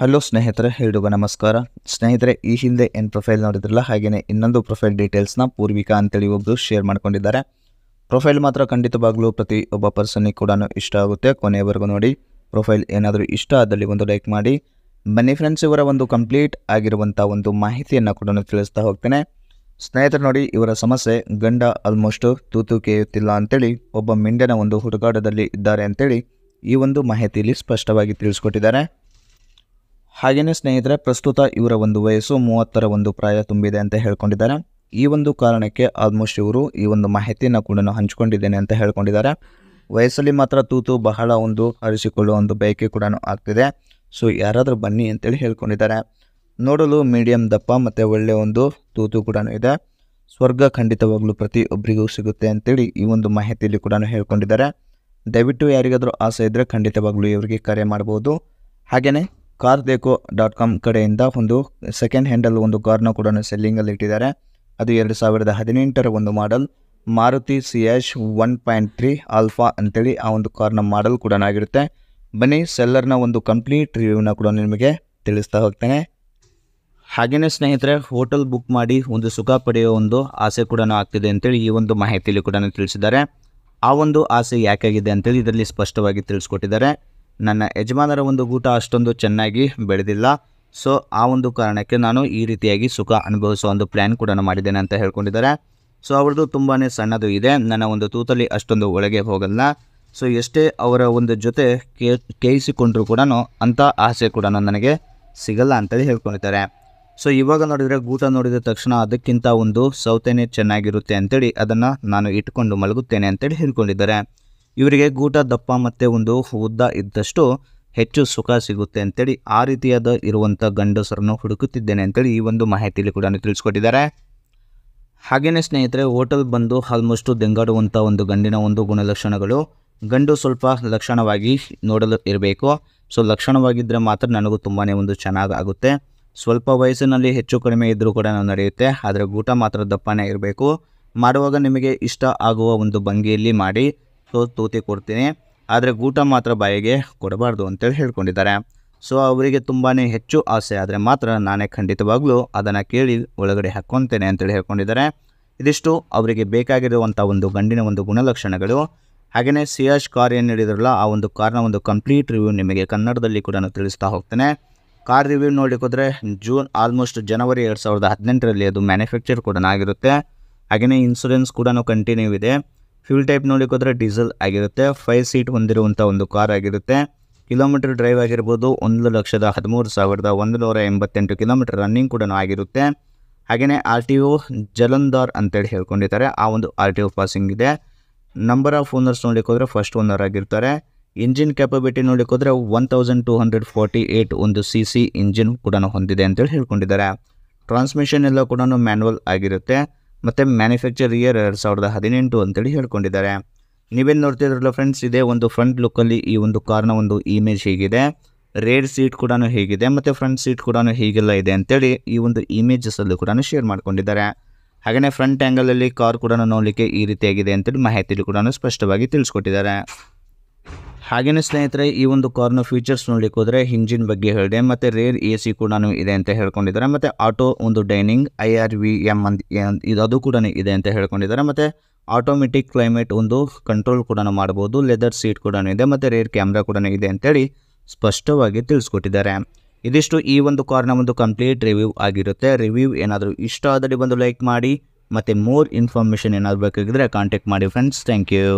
hello ಸ್ನೇಹಿತರೆ ಹಿಡುಗ ನಮಸ್ಕಾರ ಸ್ನೇಹಿತರೆ ಈ ಹಿಂದೆ ಏನು ಪ್ರೊಫೈಲ್ ನೋಡಿದ್ರಲ್ಲ ಹಾಗೆಯೇ ಇನ್ನೊಂದು ಪ್ರೊಫೈಲ್ ಡೀಟೇಲ್ಸ್ನ ಪೂರ್ವಿಕಾ ಅಂತೇಳಿ ಒಬ್ಬರು ಶೇರ್ ಮಾಡ್ಕೊಂಡಿದ್ದಾರೆ ಪ್ರೊಫೈಲ್ ಮಾತ್ರ ಖಂಡಿತವಾಗ್ಲೂ ಪ್ರತಿ ಒಬ್ಬ ಪರ್ಸನ್ನಿಗೆ ಕೂಡ ಇಷ್ಟ ಆಗುತ್ತೆ ಕೊನೆಯವರೆಗೂ ನೋಡಿ ಪ್ರೊಫೈಲ್ ಏನಾದರೂ ಇಷ್ಟ ಆದಲ್ಲಿ ಒಂದು ಲೈಕ್ ಮಾಡಿ ಬನ್ನಿ ಫ್ರೆಂಡ್ಸ್ ಇವರ ಒಂದು ಕಂಪ್ಲೀಟ್ ಆಗಿರುವಂಥ ಒಂದು ಮಾಹಿತಿಯನ್ನು ಕೂಡ ತಿಳಿಸ್ತಾ ಹೋಗ್ತೇನೆ ಸ್ನೇಹಿತರು ನೋಡಿ ಇವರ ಸಮಸ್ಯೆ ಗಂಡ ಆಲ್ಮೋಸ್ಟ್ ತೂತು ಕೇಯುತ್ತಿಲ್ಲ ಅಂತೇಳಿ ಒಬ್ಬ ಮಿಂಡ್ಯನ ಒಂದು ಹುಡುಗಾಟದಲ್ಲಿ ಇದ್ದಾರೆ ಅಂತೇಳಿ ಈ ಒಂದು ಮಾಹಿತಿಯಲ್ಲಿ ಸ್ಪಷ್ಟವಾಗಿ ತಿಳಿಸ್ಕೊಟ್ಟಿದ್ದಾರೆ ಹಾಗೆಯೇ ಸ್ನೇಹಿತರೆ ಪ್ರಸ್ತುತ ಇವರ ಒಂದು ವಯಸ್ಸು ಮೂವತ್ತರ ಒಂದು ಪ್ರಾಯ ತುಂಬಿದೆ ಅಂತ ಹೇಳ್ಕೊಂಡಿದ್ದಾರೆ ಈ ಒಂದು ಕಾರಣಕ್ಕೆ ಆಲ್ಮೋಸ್ಟ್ ಇವರು ಈ ಒಂದು ಮಾಹಿತಿನ ಕೂಡ ಹಂಚಿಕೊಂಡಿದ್ದೇನೆ ಅಂತ ಹೇಳ್ಕೊಂಡಿದ್ದಾರೆ ವಯಸ್ಸಲ್ಲಿ ಮಾತ್ರ ತೂತು ಬಹಳ ಒಂದು ಅರಿಸಿಕೊಳ್ಳುವ ಒಂದು ಬಯಕೆ ಕೂಡ ಆಗ್ತಿದೆ ಸೊ ಯಾರಾದರೂ ಬನ್ನಿ ಅಂತೇಳಿ ಹೇಳ್ಕೊಂಡಿದ್ದಾರೆ ನೋಡಲು ಮೀಡಿಯಂ ದಪ್ಪ ಮತ್ತು ಒಳ್ಳೆಯ ಒಂದು ತೂತು ಕೂಡ ಇದೆ ಸ್ವರ್ಗ ಖಂಡಿತವಾಗಲೂ ಒಬ್ಬರಿಗೂ ಸಿಗುತ್ತೆ ಅಂತೇಳಿ ಈ ಒಂದು ಮಾಹಿತಿಯಲ್ಲಿ ಕೂಡ ಹೇಳ್ಕೊಂಡಿದ್ದಾರೆ ದಯವಿಟ್ಟು ಯಾರಿಗಾದರೂ ಆಸೆ ಇದ್ದರೆ ಖಂಡಿತವಾಗಲೂ ಇವರಿಗೆ ಕರೆ ಮಾಡ್ಬೋದು ಹಾಗೆಯೇ ಕಾರ್ ದೇಕೋ ಡಾಟ್ ಕಾಮ್ ಕಡೆಯಿಂದ ಒಂದು ಸೆಕೆಂಡ್ ಹ್ಯಾಂಡಲ್ ಒಂದು ಕಾರ್ನ ಕೂಡ ಸೆಲ್ಲಿಂಗಲ್ಲಿ ಇಟ್ಟಿದ್ದಾರೆ ಅದು ಎರಡು ಸಾವಿರದ ಹದಿನೆಂಟರ ಒಂದು model Maruti C H one point three alpha ಅಂತೇಳಿ ಆ ಒಂದು ಕಾರ್ನ ಮಾಡಲ್ ಕೂಡ ಆಗಿರುತ್ತೆ ಬನ್ನಿ ಸೆಲ್ಲರ್ನ ಒಂದು ಕಂಪ್ಲೀಟ್ ರಿವ್ಯೂನ ಕೂಡ ನಿಮಗೆ ತಿಳಿಸ್ತಾ ಹೋಗ್ತೇನೆ ಹಾಗೆಯೇ ಸ್ನೇಹಿತರೆ ಹೋಟೆಲ್ ಬುಕ್ ಮಾಡಿ ಒಂದು ಸುಖ ಪಡೆಯೋ ಒಂದು ಆಸೆ ಕೂಡ ಆಗ್ತಿದೆ ಅಂತೇಳಿ ಈ ಒಂದು ಮಾಹಿತಿಯಲ್ಲಿ ಕೂಡ ತಿಳಿಸಿದ್ದಾರೆ ಆ ಒಂದು ಆಸೆ ಯಾಕಾಗಿದೆ ಅಂತೇಳಿ ಇದರಲ್ಲಿ ಸ್ಪಷ್ಟವಾಗಿ ತಿಳಿಸ್ಕೊಟ್ಟಿದ್ದಾರೆ ನನ್ನ ಯಜಮಾನರ ಒಂದು ಊಟ ಅಷ್ಟೊಂದು ಚೆನ್ನಾಗಿ ಬೆಳೆದಿಲ್ಲ ಸೊ ಆ ಒಂದು ಕಾರಣಕ್ಕೆ ನಾನು ಈ ರೀತಿಯಾಗಿ ಸುಖ ಅನುಭವಿಸೋ ಒಂದು ಪ್ಲ್ಯಾನ್ ಕೂಡ ಮಾಡಿದ್ದೇನೆ ಅಂತ ಹೇಳ್ಕೊಂಡಿದ್ದಾರೆ ಸೊ ಅವ್ರದ್ದು ತುಂಬಾ ಸಣ್ಣದು ಇದೆ ನನ್ನ ಒಂದು ತೂತಲ್ಲಿ ಅಷ್ಟೊಂದು ಒಳಗೆ ಹೋಗಲ್ಲ ಸೊ ಎಷ್ಟೇ ಅವರ ಒಂದು ಜೊತೆ ಕೇ ಕೂಡ ಅಂಥ ಆಸೆ ಕೂಡ ನನಗೆ ಸಿಗಲ್ಲ ಅಂತೇಳಿ ಹೇಳ್ಕೊಂಡಿದ್ದಾರೆ ಸೊ ಇವಾಗ ನೋಡಿದರೆ ಗೂಟ ನೋಡಿದ ತಕ್ಷಣ ಅದಕ್ಕಿಂತ ಒಂದು ಸೌತೆನೇ ಚೆನ್ನಾಗಿರುತ್ತೆ ಅಂತೇಳಿ ಅದನ್ನು ನಾನು ಇಟ್ಕೊಂಡು ಮಲಗುತ್ತೇನೆ ಅಂತೇಳಿ ಹೇಳ್ಕೊಂಡಿದ್ದಾರೆ ಇವರಿಗೆ ಗೂಟ ದಪ್ಪ ಮತ್ತು ಒಂದು ಉದ್ದ ಇದ್ದಷ್ಟು ಹೆಚ್ಚು ಸುಖ ಸಿಗುತ್ತೆ ಅಂತೇಳಿ ಆ ರೀತಿಯಾದ ಇರುವಂಥ ಗಂಡಸರನ್ನು ಹುಡುಕುತ್ತಿದ್ದೇನೆ ಅಂತೇಳಿ ಈ ಒಂದು ಮಾಹಿತಿಯಲ್ಲಿ ಕೂಡ ತಿಳಿಸ್ಕೊಟ್ಟಿದ್ದಾರೆ ಹಾಗೆಯೇ ಸ್ನೇಹಿತರೆ ಹೋಟೆಲ್ ಬಂದು ಆಲ್ಮೋಸ್ಟು ದೆಂಗಾಡುವಂಥ ಒಂದು ಗಂಡಿನ ಒಂದು ಗುಣಲಕ್ಷಣಗಳು ಗಂಡು ಸ್ವಲ್ಪ ಲಕ್ಷಣವಾಗಿ ನೋಡಲು ಇರಬೇಕು ಸೊ ಲಕ್ಷಣವಾಗಿದ್ದರೆ ಮಾತ್ರ ನನಗೂ ತುಂಬಾ ಒಂದು ಚೆನ್ನಾಗುತ್ತೆ ಸ್ವಲ್ಪ ವಯಸ್ಸಿನಲ್ಲಿ ಹೆಚ್ಚು ಕಡಿಮೆ ಇದ್ದರೂ ಕೂಡ ನಾನು ನಡೆಯುತ್ತೆ ಆದರೆ ಊಟ ಮಾತ್ರ ದಪ್ಪನೇ ಇರಬೇಕು ಮಾಡುವಾಗ ನಿಮಗೆ ಇಷ್ಟ ಆಗುವ ಒಂದು ಭಂಗಿಯಲ್ಲಿ ಮಾಡಿ ಸೊ ತೂತಿ ಕೊಡ್ತೀನಿ ಆದರೆ ಊಟ ಮಾತ್ರ ಬಾಯಿಗೆ ಕೊಡಬಾರ್ದು ಅಂತೇಳಿ ಹೇಳ್ಕೊಂಡಿದ್ದಾರೆ ಸೊ ಅವರಿಗೆ ತುಂಬಾ ಹೆಚ್ಚು ಆಸೆ ಆದರೆ ಮಾತ್ರ ನಾನೇ ಖಂಡಿತವಾಗ್ಲೂ ಅದನ್ನು ಕೇಳಿ ಒಳಗಡೆ ಹಾಕ್ಕೊತೇನೆ ಅಂತೇಳಿ ಹೇಳ್ಕೊಂಡಿದ್ದಾರೆ ಇದಿಷ್ಟು ಅವರಿಗೆ ಬೇಕಾಗಿರುವಂಥ ಒಂದು ಗಂಡಿನ ಒಂದು ಗುಣಲಕ್ಷಣಗಳು ಹಾಗೆಯೇ ಸಿಯಾಜ್ ಕಾರ್ ಏನು ಹೇಳಿದ್ರಲ್ಲ ಆ ಒಂದು ಕಾರ್ನ ಒಂದು ಕಂಪ್ಲೀಟ್ ರಿವ್ಯೂ ನಿಮಗೆ ಕನ್ನಡದಲ್ಲಿ ಕೂಡ ನಾನು ತಿಳಿಸ್ತಾ ಹೋಗ್ತೇನೆ ಕಾರ್ ರಿವ್ಯೂ ಹೋದರೆ ಜೂನ್ ಆಲ್ಮೋಸ್ಟ್ ಜನವರಿ ಎರಡು ಸಾವಿರದ ಹದಿನೆಂಟರಲ್ಲಿ ಅದು ಮ್ಯಾನುಫ್ಯಾಕ್ಚರ್ ಕೂಡ ಆಗಿರುತ್ತೆ ಹಾಗೆಯೇ ಇನ್ಸೂರೆನ್ಸ್ ಕೂಡ ಕಂಟಿನ್ಯೂ ಇದೆ ಫ್ಯೂಲ್ ಟೈಪ್ ನೋಡಲಿಕ್ಕೆ ಹೋದರೆ ಡೀಸೆಲ್ ಆಗಿರುತ್ತೆ ಫೈವ್ ಸೀಟ್ ಹೊಂದಿರುವಂಥ ಒಂದು ಕಾರ್ ಆಗಿರುತ್ತೆ ಕಿಲೋಮೀಟರ್ ಡ್ರೈವ್ ಆಗಿರ್ಬೋದು ಒಂದು ಲಕ್ಷದ ಹದಿಮೂರು ಸಾವಿರದ ಒಂದು ನೂರ ಎಂಬತ್ತೆಂಟು ಕಿಲೋಮೀಟರ್ ರನ್ನಿಂಗ್ ಕೂಡ ಆಗಿರುತ್ತೆ ಹಾಗೆಯೇ ಆರ್ ಟಿ ಒ ಜಲಂಧಾರ್ ಅಂತೇಳಿ ಹೇಳ್ಕೊಂಡಿದ್ದಾರೆ ಆ ಒಂದು ಆರ್ ಟಿ ಒ ಪಾಸಿಂಗ್ ಇದೆ ನಂಬರ್ ಆಫ್ ಓನರ್ಸ್ ನೋಡಲಿಕ್ಕೆ ಹೋದರೆ ಫಸ್ಟ್ ಓನರ್ ಆಗಿರ್ತಾರೆ ಇಂಜಿನ್ ಕ್ಯಾಪಬಿಲಿಟಿ ನೋಡಲಿಕ್ಕೆ ಹೋದರೆ one thousand two hundred forty eight ಒಂದು ಸಿ ಸಿ ಇಂಜಿನ್ ಕೂಡ ಹೊಂದಿದೆ ಅಂತೇಳಿ ಹೇಳ್ಕೊಂಡಿದ್ದಾರೆ ಟ್ರಾನ್ಸ್ಮಿಷನ್ ಎಲ್ಲ ಕೂಡ ಮ್ಯಾನ್ಯಲ್ ಆಗಿರುತ್ತೆ ಮತ್ತು ಮ್ಯಾನುಫ್ಯಾಕ್ಚರ್ ಇಯರ್ ಎರಡು ಸಾವಿರದ ಹದಿನೆಂಟು ಅಂತೇಳಿ ಹೇಳ್ಕೊಂಡಿದ್ದಾರೆ ನೀವೇನು ನೋಡ್ತಿದ್ರಲ್ಲ ಫ್ರೆಂಡ್ಸ್ ಇದೇ ಒಂದು ಫ್ರಂಟ್ ಲುಕ್ಕಲ್ಲಿ ಈ ಒಂದು ಕಾರ್ನ ಒಂದು ಇಮೇಜ್ ಹೇಗಿದೆ ರೇರ್ ಸೀಟ್ ಕೂಡ ಹೇಗಿದೆ ಮತ್ತು ಫ್ರಂಟ್ ಸೀಟ್ ಕೂಡ ಹೀಗೆಲ್ಲ ಇದೆ ಅಂತೇಳಿ ಈ ಒಂದು ಇಮೇಜಸಲ್ಲೂ ಕೂಡ ಶೇರ್ ಮಾಡ್ಕೊಂಡಿದ್ದಾರೆ ಹಾಗೆಯೇ ಫ್ರಂಟ್ ಆ್ಯಂಗಲಲ್ಲಿ ಕಾರ್ ಕೂಡ ನೋಡಲಿಕ್ಕೆ ಈ ರೀತಿಯಾಗಿದೆ ಅಂತೇಳಿ ಮಾಹಿತಿಯಲ್ಲಿ ಕೂಡ ಸ್ಪಷ್ಟವಾಗಿ ತಿಳಿಸ್ಕೊಟ್ಟಿದ್ದಾರೆ ಹಾಗೆಯೇ ಸ್ನೇಹಿತರೆ ಈ ಒಂದು ಕಾರ್ನ ಫೀಚರ್ಸ್ ನೋಡ್ಲಿಕ್ಕೆ ಹೋದರೆ ಹಿಂಜಿನ್ ಬಗ್ಗೆ ಹೇಳಿದೆ ಮತ್ತು ರೇರ್ ಎ ಸಿ ಕೂಡ ಇದೆ ಅಂತ ಹೇಳ್ಕೊಂಡಿದ್ದಾರೆ ಮತ್ತು ಆಟೋ ಒಂದು dimming I R V M ಅಂತ ಅದು ಕೂಡ ಇದೆ ಅಂತ ಹೇಳ್ಕೊಂಡಿದ್ದಾರೆ ಮತ್ತು ಆಟೋಮೆಟಿಕ್ ಕ್ಲೈಮೇಟ್ ಒಂದು ಕಂಟ್ರೋಲ್ ಕೂಡ ಮಾಡ್ಬೋದು ಲೆದರ್ ಸೀಟ್ ಕೂಡ ಇದೆ ಮತ್ತು ರೇರ್ ಕ್ಯಾಮ್ರಾ ಕೂಡ ಇದೆ ಅಂತೇಳಿ ಸ್ಪಷ್ಟವಾಗಿ ತಿಳಿಸ್ಕೊಟ್ಟಿದ್ದಾರೆ ಇದಿಷ್ಟು ಈ ಒಂದು ಕಾರ್ನ ಒಂದು ಕಂಪ್ಲೀಟ್ ರಿವ್ಯೂ ಆಗಿರುತ್ತೆ ರಿವ್ಯೂ ಏನಾದರೂ ಇಷ್ಟ ಆದರೆ ಬಂದು ಲೈಕ್ ಮಾಡಿ ಮತ್ತು ಮೋರ್ ಇನ್ಫಾರ್ಮೇಷನ್ ಏನಾದರೂ ಬೇಕಾಗಿದ್ದರೆ ಕಾಂಟ್ಯಾಕ್ಟ್ ಮಾಡಿ ಫ್ರೆಂಡ್ಸ್ ಥ್ಯಾಂಕ್ ಯು